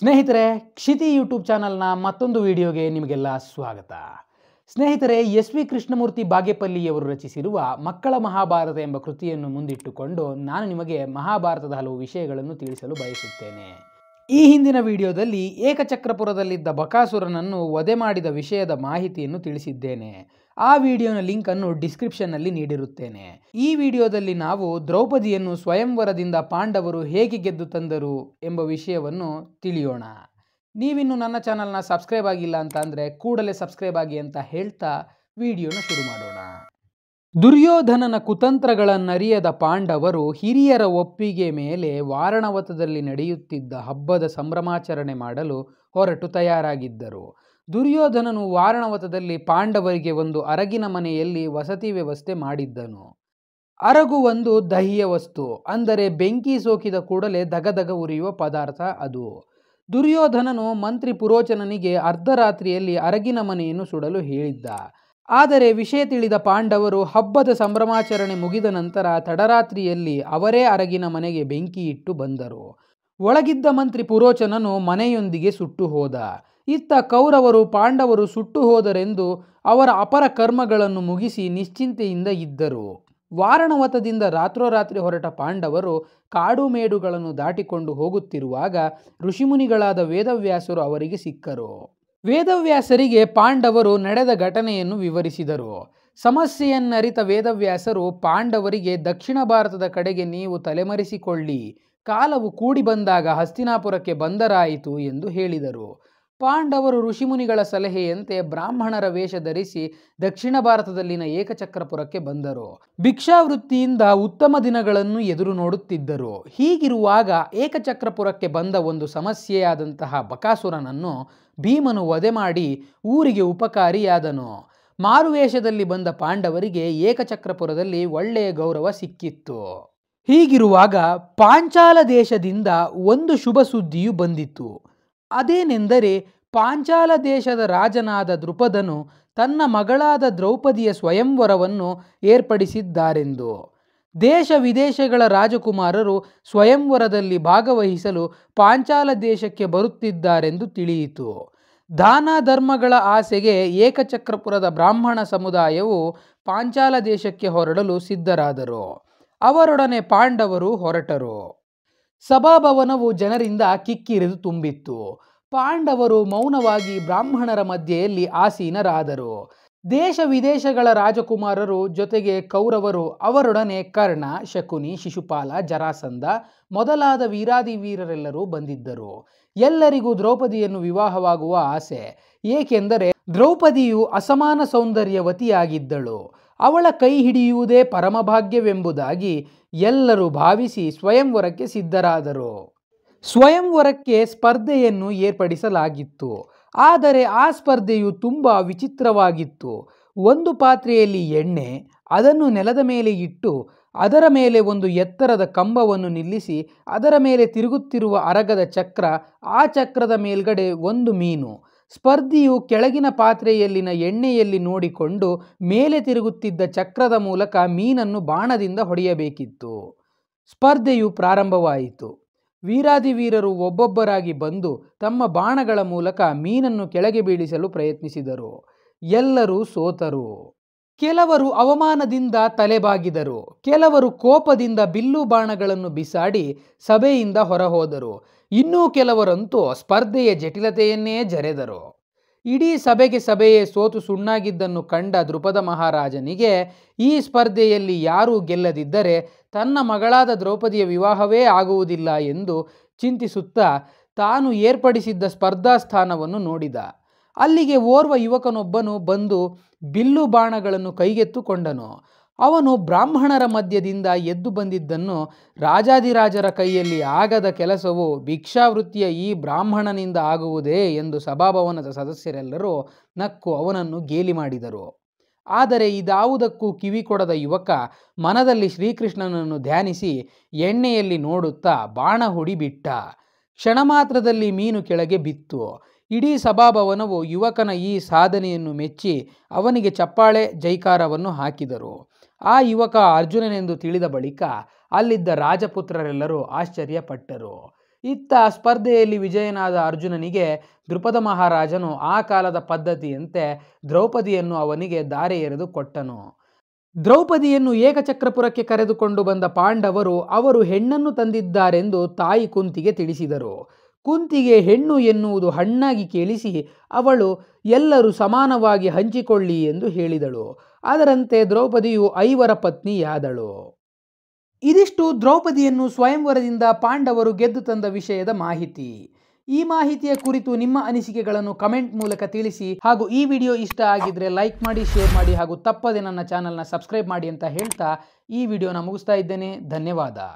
ಸ್ನೇಹಿತರೆ ಕ್ಷಿತಿ ಯೂಟ್ಯೂಬ್ ಚಾನಲ್ನ ಮತ್ತೊಂದು ವಿಡಿಯೋಗೆ ನಿಮಗೆಲ್ಲ ಸ್ವಾಗತ ಸ್ನೇಹಿತರೆ ಎಸ್ ವಿ ಕೃಷ್ಣಮೂರ್ತಿ ಬಾಗೇಪಲ್ಲಿಯವರು ರಚಿಸಿರುವ ಮಕ್ಕಳ ಮಹಾಭಾರತ ಎಂಬ ಕೃತಿಯನ್ನು ಮುಂದಿಟ್ಟುಕೊಂಡು ನಾನು ನಿಮಗೆ ಮಹಾಭಾರತದ ಹಲವು ವಿಷಯಗಳನ್ನು ತಿಳಿಸಲು ಬಯಸುತ್ತೇನೆ ಈ ಹಿಂದಿನ ವಿಡಿಯೋದಲ್ಲಿ ಏಕಚಕ್ರಪುರದಲ್ಲಿದ್ದ ಬಕಾಸುರನನ್ನು ವಧೆ ಮಾಡಿದ ವಿಷಯದ ಮಾಹಿತಿಯನ್ನು ತಿಳಿಸಿದ್ದೇನೆ ಆ ವಿಡಿಯೋನ ಲಿಂಕನ್ನು ಡಿಸ್ಕ್ರಿಪ್ಷನ್ನಲ್ಲಿ ನೀಡಿರುತ್ತೇನೆ ಈ ವಿಡಿಯೋದಲ್ಲಿ ನಾವು ದ್ರೌಪದಿಯನ್ನು ಸ್ವಯಂವರದಿಂದ ಪಾಂಡವರು ಹೇಗೆ ಗೆದ್ದು ತಂದರು ಎಂಬ ವಿಷಯವನ್ನು ತಿಳಿಯೋಣ ನೀವಿನ್ನು ನನ್ನ ಚಾನಲ್ನ ಸಬ್ಸ್ಕ್ರೈಬ್ ಆಗಿಲ್ಲ ಅಂತ ಅಂದರೆ ಕೂಡಲೇ ಸಬ್ಸ್ಕ್ರೈಬ್ ಆಗಿ ಅಂತ ಹೇಳ್ತಾ ವಿಡಿಯೋನ ಶುರು ಮಾಡೋಣ ದುರ್ಯೋಧನನ ಕುತಂತ್ರಗಳನ್ನರಿಯದ ಪಾಂಡವರು ಹಿರಿಯರ ಒಪ್ಪಿಗೆ ಮೇಲೆ ವಾರಣವತದಲ್ಲಿ ನಡೆಯುತ್ತಿದ್ದ ಹಬ್ಬದ ಸಂಭ್ರಮಾಚರಣೆ ಮಾಡಲು ಹೊರಟು ತಯಾರಾಗಿದ್ದರು ದುರ್ಯೋಧನನು ವಾರಣವತದಲ್ಲಿ ಪಾಂಡವರಿಗೆ ಒಂದು ಅರಗಿನ ಮನೆಯಲ್ಲಿ ವಸತಿ ವ್ಯವಸ್ಥೆ ಮಾಡಿದ್ದನು ಅರಗು ಒಂದು ದಹಿಯ ವಸ್ತು ಅಂದರೆ ಬೆಂಕಿ ಸೋಕಿದ ಕೂಡಲೇ ದಗದಗ ಉರಿಯುವ ಪದಾರ್ಥ ಅದು ದುರ್ಯೋಧನನು ಮಂತ್ರಿ ಪುರೋಚನನಿಗೆ ಅರ್ಧರಾತ್ರಿಯಲ್ಲಿ ಅರಗಿನ ಮನೆಯನ್ನು ಸುಡಲು ಹೇಳಿದ್ದ ಆದರೆ ವಿಷಯ ತಿಳಿದ ಪಾಂಡವರು ಹಬ್ಬದ ಸಂಭ್ರಮಾಚರಣೆ ಮುಗಿದ ನಂತರ ತಡರಾತ್ರಿಯಲ್ಲಿ ಅವರೇ ಅರಗಿನ ಮನೆಗೆ ಬೆಂಕಿ ಇಟ್ಟು ಬಂದರು ಒಳಗಿದ್ದ ಮಂತ್ರಿ ಪುರೋಚನನು ಮನೆಯೊಂದಿಗೆ ಸುಟ್ಟು ಹೋದ ಇತ್ತ ಕೌರವರು ಪಾಂಡವರು ಸುಟ್ಟು ಹೋದರೆಂದು ಅವರ ಅಪರ ಕರ್ಮಗಳನ್ನು ಮುಗಿಸಿ ನಿಶ್ಚಿಂತೆಯಿಂದ ಇದ್ದರು ವಾರಣವತದಿಂದ ರಾತ್ರೋರಾತ್ರಿ ಹೊರಟ ಪಾಂಡವರು ಕಾಡು ಮೇಡುಗಳನ್ನು ದಾಟಿಕೊಂಡು ಹೋಗುತ್ತಿರುವಾಗ ಋಷಿಮುನಿಗಳಾದ ವೇದವ್ಯಾಸರು ಅವರಿಗೆ ಸಿಕ್ಕರು ವೇದವ್ಯಾಸರಿಗೆ ಪಾಂಡವರು ನಡೆದ ಘಟನೆಯನ್ನು ವಿವರಿಸಿದರು ಸಮಸ್ಯೆಯನ್ನರಿತ ವೇದವ್ಯಾಸರು ಪಾಂಡವರಿಗೆ ದಕ್ಷಿಣ ಭಾರತದ ಕಡೆಗೆ ನೀವು ತಲೆಮರೆಸಿಕೊಳ್ಳಿ ಕಾಲವು ಕೂಡಿ ಬಂದಾಗ ಹಸ್ತಿನಾಪುರಕ್ಕೆ ಬಂದರಾಯಿತು ಎಂದು ಹೇಳಿದರು ಪಾಂಡವರು ಋಷಿಮುನಿಗಳ ಸಲಹೆಯಂತೆ ಬ್ರಾಹ್ಮಣರ ವೇಷ ಧರಿಸಿ ದಕ್ಷಿಣ ಭಾರತದಲ್ಲಿನ ಏಕಚಕ್ರಪುರಕ್ಕೆ ಬಂದರು ಭಿಕ್ಷಾವೃತ್ತಿಯಿಂದ ಉತ್ತಮ ದಿನಗಳನ್ನು ಎದುರು ನೋಡುತ್ತಿದ್ದರು ಹೀಗಿರುವಾಗ ಏಕಚಕ್ರಪುರಕ್ಕೆ ಬಂದ ಒಂದು ಸಮಸ್ಯೆಯಾದಂತಹ ಬಕಾಸುರನನ್ನು ಭೀಮನು ವಧೆ ಮಾಡಿ ಊರಿಗೆ ಉಪಕಾರಿಯಾದನು ಮಾರುವೇಷದಲ್ಲಿ ಬಂದ ಪಾಂಡವರಿಗೆ ಏಕಚಕ್ರಪುರದಲ್ಲಿ ಒಳ್ಳೆಯ ಗೌರವ ಸಿಕ್ಕಿತ್ತು ಹೀಗಿರುವಾಗ ಪಾಂಚಾಲ ದೇಶದಿಂದ ಒಂದು ಶುಭ ಸುದ್ದಿಯು ಬಂದಿತ್ತು ಅದೇನೆಂದರೆ ಪಾಂಚಾಲ ದೇಶದ ರಾಜನಾದ ದೃಪದನು ತನ್ನ ಮಗಳಾದ ದ್ರೌಪದಿಯ ಸ್ವಯಂವರವನ್ನು ಏರ್ಪಡಿಸಿದ್ದಾರೆಂದು ದೇಶ ವಿದೇಶಗಳ ರಾಜಕುಮಾರರು ಸ್ವಯಂವರದಲ್ಲಿ ಭಾಗವಹಿಸಲು ಪಾಂಚಾಲ ದೇಶಕ್ಕೆ ಬರುತ್ತಿದ್ದಾರೆಂದು ತಿಳಿಯಿತು ದಾನ ಧರ್ಮಗಳ ಆಸೆಗೆ ಏಕಚಕ್ರಪುರದ ಬ್ರಾಹ್ಮಣ ಸಮುದಾಯವು ಪಾಂಚಾಲ ದೇಶಕ್ಕೆ ಹೊರಡಲು ಸಿದ್ಧರಾದರು ಅವರೊಡನೆ ಪಾಂಡವರು ಹೊರಟರು ಸಭಾಭವನವು ಜನರಿಂದ ಕಿಕ್ಕಿರಿದು ತುಂಬಿತ್ತು ಪಾಂಡವರು ಮೌನವಾಗಿ ಬ್ರಾಹ್ಮಣರ ಮಧ್ಯೆಯಲ್ಲಿ ಆಸೀನರಾದರು ದೇಶ ವಿದೇಶಗಳ ರಾಜಕುಮಾರರು ಜೊತೆಗೆ ಕೌರವರು ಅವರೊಡನೆ ಕರ್ಣ ಶಕುನಿ ಶಿಶುಪಾಲ ಜರಾಸಂದ ಮೊದಲಾದ ವೀರಾದಿ ವೀರರೆಲ್ಲರೂ ಬಂದಿದ್ದರು ಎಲ್ಲರಿಗೂ ದ್ರೌಪದಿಯನ್ನು ವಿವಾಹವಾಗುವ ಆಸೆ ಏಕೆಂದರೆ ದ್ರೌಪದಿಯು ಅಸಮಾನ ಸೌಂದರ್ಯವತಿಯಾಗಿದ್ದಳು ಅವಳ ಕೈ ಹಿಡಿಯುವುದೇ ಪರಮಭಾಗ್ಯವೆಂಬುದಾಗಿ ಎಲ್ಲರೂ ಭಾವಿಸಿ ಸ್ವಯಂವರಕ್ಕೆ ಸಿದ್ಧರಾದರು ಸ್ವಯಂವರಕ್ಕೆ ಸ್ಪರ್ಧೆಯನ್ನು ಏರ್ಪಡಿಸಲಾಗಿತ್ತು ಆದರೆ ಆ ಸ್ಪರ್ಧೆಯು ತುಂಬ ವಿಚಿತ್ರವಾಗಿತ್ತು ಒಂದು ಪಾತ್ರೆಯಲ್ಲಿ ಎಣ್ಣೆ ಅದನ್ನು ನೆಲದ ಮೇಲೆ ಇಟ್ಟು ಅದರ ಮೇಲೆ ಒಂದು ಎತ್ತರದ ಕಂಬವನ್ನು ನಿಲ್ಲಿಸಿ ಅದರ ಮೇಲೆ ತಿರುಗುತ್ತಿರುವ ಅರಗದ ಚಕ್ರ ಆ ಚಕ್ರದ ಮೇಲ್ಗಡೆ ಒಂದು ಮೀನು ಸ್ಪರ್ಧಿಯು ಕೆಳಗಿನ ಪಾತ್ರೆಯಲ್ಲಿನ ಎಣ್ಣೆಯಲ್ಲಿ ನೋಡಿಕೊಂಡು ಮೇಲೆ ತಿರುಗುತ್ತಿದ್ದ ಚಕ್ರದ ಮೂಲಕ ಮೀನನ್ನು ಬಾಣದಿಂದ ಹೊಡೆಯಬೇಕಿತ್ತು ಸ್ಪರ್ಧೆಯು ಪ್ರಾರಂಭವಾಯಿತು ವೀರಾದಿವೀರರು ಒಬ್ಬೊಬ್ಬರಾಗಿ ಬಂದು ತಮ್ಮ ಬಾಣಗಳ ಮೂಲಕ ಮೀನನ್ನು ಕೆಳಗೆ ಬೀಳಿಸಲು ಪ್ರಯತ್ನಿಸಿದರು ಎಲ್ಲರೂ ಸೋತರು ಕೆಲವರು ಅವಮಾನದಿಂದ ತಲೆಬಾಗಿದರು ಕೆಲವರು ಕೋಪದಿಂದ ಬಿಲ್ಲು ಬಾಣಗಳನ್ನು ಬಿಸಾಡಿ ಸಭೆಯಿಂದ ಹೊರಹೋದರು ಇನ್ನೂ ಕೆಲವರಂತೂ ಸ್ಪರ್ಧೆಯ ಜಟಿಲತೆಯನ್ನೇ ಜರೆದರು ಇಡೀ ಸಭೆಗೆ ಸಭೆಯೇ ಸೋತು ಸುಣ್ಣಾಗಿದ್ದನ್ನು ಕಂಡ ದ್ರುಪದ ಮಹಾರಾಜನಿಗೆ ಈ ಸ್ಪರ್ಧೆಯಲ್ಲಿ ಯಾರೂ ಗೆಲ್ಲದಿದ್ದರೆ ತನ್ನ ಮಗಳಾದ ದ್ರೌಪದಿಯ ವಿವಾಹವೇ ಆಗುವುದಿಲ್ಲ ಎಂದು ಚಿಂತಿಸುತ್ತಾ ತಾನು ಏರ್ಪಡಿಸಿದ್ದ ಸ್ಥಾನವನ್ನು ನೋಡಿದ ಅಲ್ಲಿಗೆ ಓರ್ವ ಯುವಕನೊಬ್ಬನು ಬಂದು ಬಿಲ್ಲು ಬಾಣಗಳನ್ನು ಕೈಗೆತ್ತುಕೊಂಡನು ಅವನು ಬ್ರಾಹ್ಮಣರ ಮಧ್ಯದಿಂದ ಎದ್ದು ಬಂದಿದ್ದನ್ನು ರಾಜಾದಿರಾಜರ ಕೈಯಲ್ಲಿ ಆಗದ ಕೆಲಸವು ಭಿಕ್ಷಾವೃತ್ತಿಯ ಈ ಬ್ರಾಹ್ಮಣನಿಂದ ಆಗುವುದೇ ಎಂದು ಸಭಾಭವನದ ಸದಸ್ಯರೆಲ್ಲರೂ ನಕ್ಕು ಅವನನ್ನು ಗೇಲಿ ಮಾಡಿದರು ಆದರೆ ಇದಾವುದಕ್ಕೂ ಕಿವಿ ಕೊಡದ ಯುವಕ ಮನದಲ್ಲಿ ಶ್ರೀಕೃಷ್ಣನನ್ನು ಧ್ಯಾನಿಸಿ ಎಣ್ಣೆಯಲ್ಲಿ ನೋಡುತ್ತಾ ಬಾಣ ಹುಡಿಬಿಟ್ಟ ಕ್ಷಣ ಮಾತ್ರದಲ್ಲಿ ಮೀನು ಕೆಳಗೆ ಬಿತ್ತು ಇಡೀ ಸಭಾಭವನವು ಯುವಕನ ಈ ಸಾಧನೆಯನ್ನು ಮೆಚ್ಚಿ ಅವನಿಗೆ ಚಪ್ಪಾಳೆ ಜೈಕಾರವನ್ನು ಹಾಕಿದರು ಆ ಯುವಕ ಅರ್ಜುನನೆಂದು ತಿಳಿದ ಬಳಿಕ ಅಲ್ಲಿದ್ದ ರಾಜಪುತ್ರರೆಲ್ಲರೂ ಆಶ್ಚರ್ಯಪಟ್ಟರು ಇತ್ತ ಸ್ಪರ್ಧೆಯಲ್ಲಿ ವಿಜಯನಾದ ಅರ್ಜುನನಿಗೆ ದೃಪದ ಮಹಾರಾಜನು ಆ ಕಾಲದ ಪದ್ಧತಿಯಂತೆ ದ್ರೌಪದಿಯನ್ನು ಅವನಿಗೆ ದಾರಿ ಎರೆದು ಕೊಟ್ಟನು ದ್ರೌಪದಿಯನ್ನು ಏಕಚಕ್ರಪುರಕ್ಕೆ ಕರೆದುಕೊಂಡು ಬಂದ ಪಾಂಡವರು ಅವರು ಹೆಣ್ಣನ್ನು ತಂದಿದ್ದಾರೆಂದು ತಾಯಿ ಕುಂತಿಗೆ ತಿಳಿಸಿದರು ಕುಂತಿಗೆ ಹೆಣ್ಣು ಎನ್ನುವುದು ಹಣ್ಣಾಗಿ ಕೇಳಿಸಿ ಅವಳು ಎಲ್ಲರೂ ಸಮಾನವಾಗಿ ಹಂಚಿಕೊಳ್ಳಿ ಎಂದು ಹೇಳಿದಳು ಅದರಂತೆ ದ್ರೌಪದಿಯು ಐವರ ಪತ್ನಿಯಾದಳು ಇದಿಷ್ಟು ದ್ರೌಪದಿಯನ್ನು ಸ್ವಯಂವರದಿಂದ ಪಾಂಡವರು ಗೆದ್ದು ತಂದ ವಿಷಯದ ಮಾಹಿತಿ ಈ ಮಾಹಿತಿಯ ಕುರಿತು ನಿಮ್ಮ ಅನಿಸಿಕೆಗಳನ್ನು ಕಮೆಂಟ್ ಮೂಲಕ ತಿಳಿಸಿ ಹಾಗೂ ಈ ವಿಡಿಯೋ ಇಷ್ಟ ಆಗಿದ್ರೆ ಲೈಕ್ ಮಾಡಿ ಶೇರ್ ಮಾಡಿ ಹಾಗೂ ತಪ್ಪದೆ ನನ್ನ ಚಾನಲ್ನ ಸಬ್ಸ್ಕ್ರೈಬ್ ಮಾಡಿ ಅಂತ ಹೇಳ್ತಾ ಈ ವಿಡಿಯೋನ ಮುಗಿಸ್ತಾ ಇದ್ದೇನೆ ಧನ್ಯವಾದ